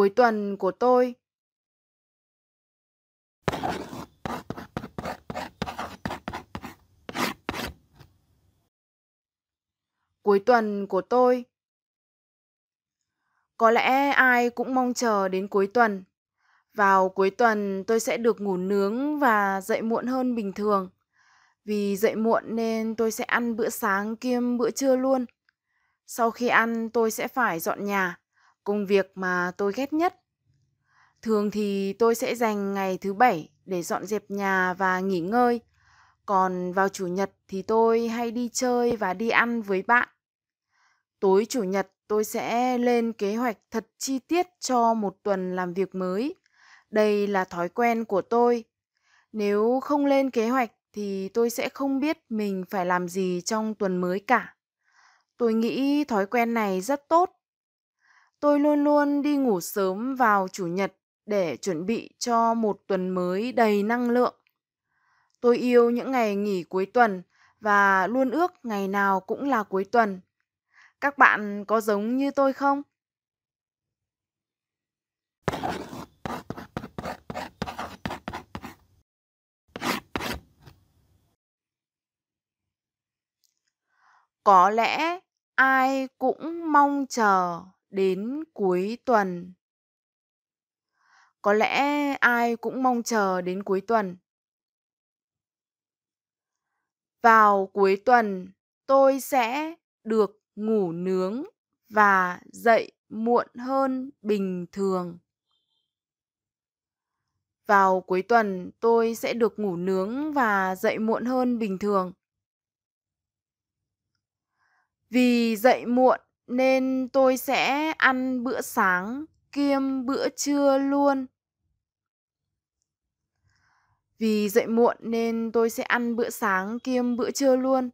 cuối tuần của tôi. Cuối tuần của tôi. Có lẽ ai cũng mong chờ đến cuối tuần. Vào cuối tuần tôi sẽ được ngủ nướng và dậy muộn hơn bình thường. Vì dậy muộn nên tôi sẽ ăn bữa sáng kiêm bữa trưa luôn. Sau khi ăn tôi sẽ phải dọn nhà công việc mà tôi ghét nhất. Thường thì tôi sẽ dành ngày thứ bảy để dọn dẹp nhà và nghỉ ngơi. Còn vào chủ nhật thì tôi hay đi chơi và đi ăn với bạn. Tối chủ nhật tôi sẽ lên kế hoạch thật chi tiết cho một tuần làm việc mới. Đây là thói quen của tôi. Nếu không lên kế hoạch thì tôi sẽ không biết mình phải làm gì trong tuần mới cả. Tôi nghĩ thói quen này rất tốt Tôi luôn luôn đi ngủ sớm vào chủ nhật để chuẩn bị cho một tuần mới đầy năng lượng. Tôi yêu những ngày nghỉ cuối tuần và luôn ước ngày nào cũng là cuối tuần. Các bạn có giống như tôi không? Có lẽ ai cũng mong chờ đến cuối tuần. Có lẽ ai cũng mong chờ đến cuối tuần. Vào cuối tuần, tôi sẽ được ngủ nướng và dậy muộn hơn bình thường. Vào cuối tuần, tôi sẽ được ngủ nướng và dậy muộn hơn bình thường. Vì dậy muộn nên tôi sẽ ăn bữa sáng kiêm bữa trưa luôn. Vì dậy muộn nên tôi sẽ ăn bữa sáng kiêm bữa trưa luôn.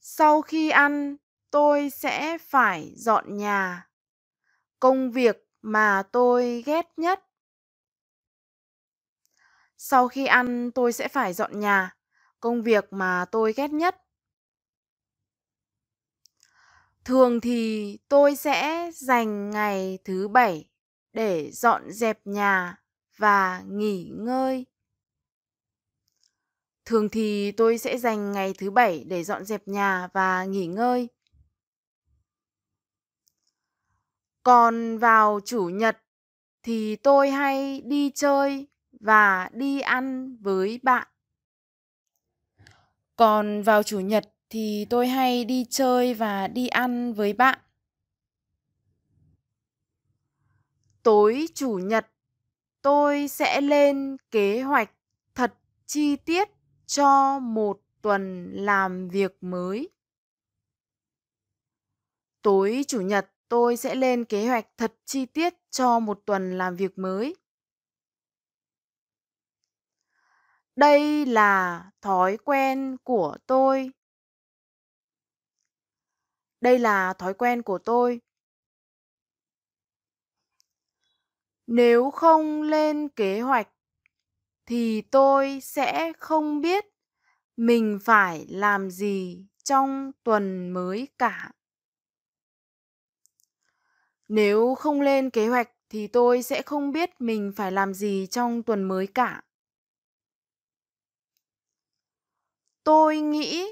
Sau khi ăn, tôi sẽ phải dọn nhà. Công việc mà tôi ghét nhất. Sau khi ăn, tôi sẽ phải dọn nhà. Công việc mà tôi ghét nhất. Thường thì tôi sẽ dành ngày thứ bảy để dọn dẹp nhà và nghỉ ngơi. Thường thì tôi sẽ dành ngày thứ bảy để dọn dẹp nhà và nghỉ ngơi. Còn vào chủ nhật thì tôi hay đi chơi và đi ăn với bạn. Còn vào chủ nhật thì tôi hay đi chơi và đi ăn với bạn. Tối chủ nhật, tôi sẽ lên kế hoạch thật chi tiết cho một tuần làm việc mới. Tối chủ nhật, tôi sẽ lên kế hoạch thật chi tiết cho một tuần làm việc mới. Đây là thói quen của tôi đây là thói quen của tôi. Nếu không lên kế hoạch thì tôi sẽ không biết mình phải làm gì trong tuần mới cả. Nếu không lên kế hoạch thì tôi sẽ không biết mình phải làm gì trong tuần mới cả. Tôi nghĩ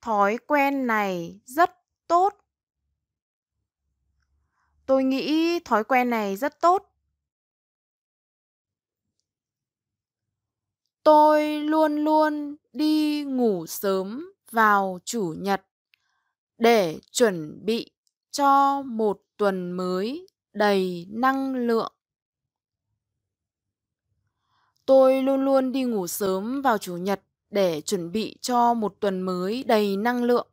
thói quen này rất tốt. Tôi nghĩ thói quen này rất tốt. Tôi luôn luôn đi ngủ sớm vào chủ nhật để chuẩn bị cho một tuần mới đầy năng lượng. Tôi luôn luôn đi ngủ sớm vào chủ nhật để chuẩn bị cho một tuần mới đầy năng lượng.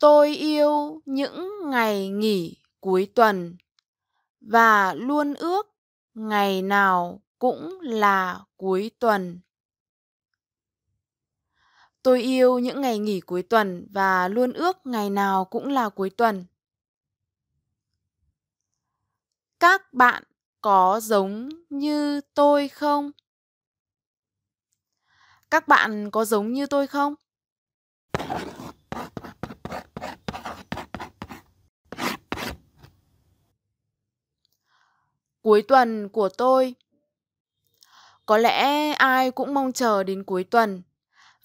tôi yêu những ngày nghỉ cuối tuần và luôn ước ngày nào cũng là cuối tuần tôi yêu những ngày nghỉ cuối tuần và luôn ước ngày nào cũng là cuối tuần các bạn có giống như tôi không các bạn có giống như tôi không cuối tuần của tôi. Có lẽ ai cũng mong chờ đến cuối tuần.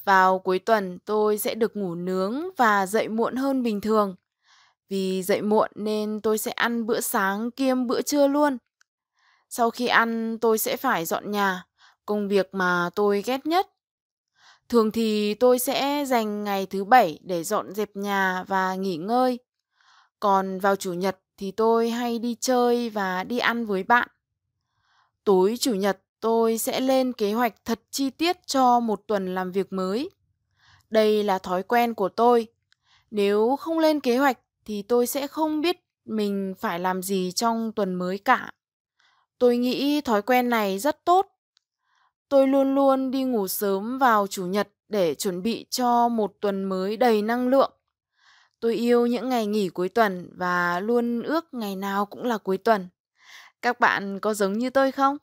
Vào cuối tuần tôi sẽ được ngủ nướng và dậy muộn hơn bình thường. Vì dậy muộn nên tôi sẽ ăn bữa sáng kiêm bữa trưa luôn. Sau khi ăn tôi sẽ phải dọn nhà, công việc mà tôi ghét nhất. Thường thì tôi sẽ dành ngày thứ bảy để dọn dẹp nhà và nghỉ ngơi. Còn vào chủ nhật thì tôi hay đi chơi và đi ăn với bạn. Tối chủ nhật tôi sẽ lên kế hoạch thật chi tiết cho một tuần làm việc mới. Đây là thói quen của tôi. Nếu không lên kế hoạch thì tôi sẽ không biết mình phải làm gì trong tuần mới cả. Tôi nghĩ thói quen này rất tốt. Tôi luôn luôn đi ngủ sớm vào chủ nhật để chuẩn bị cho một tuần mới đầy năng lượng. Tôi yêu những ngày nghỉ cuối tuần và luôn ước ngày nào cũng là cuối tuần. Các bạn có giống như tôi không?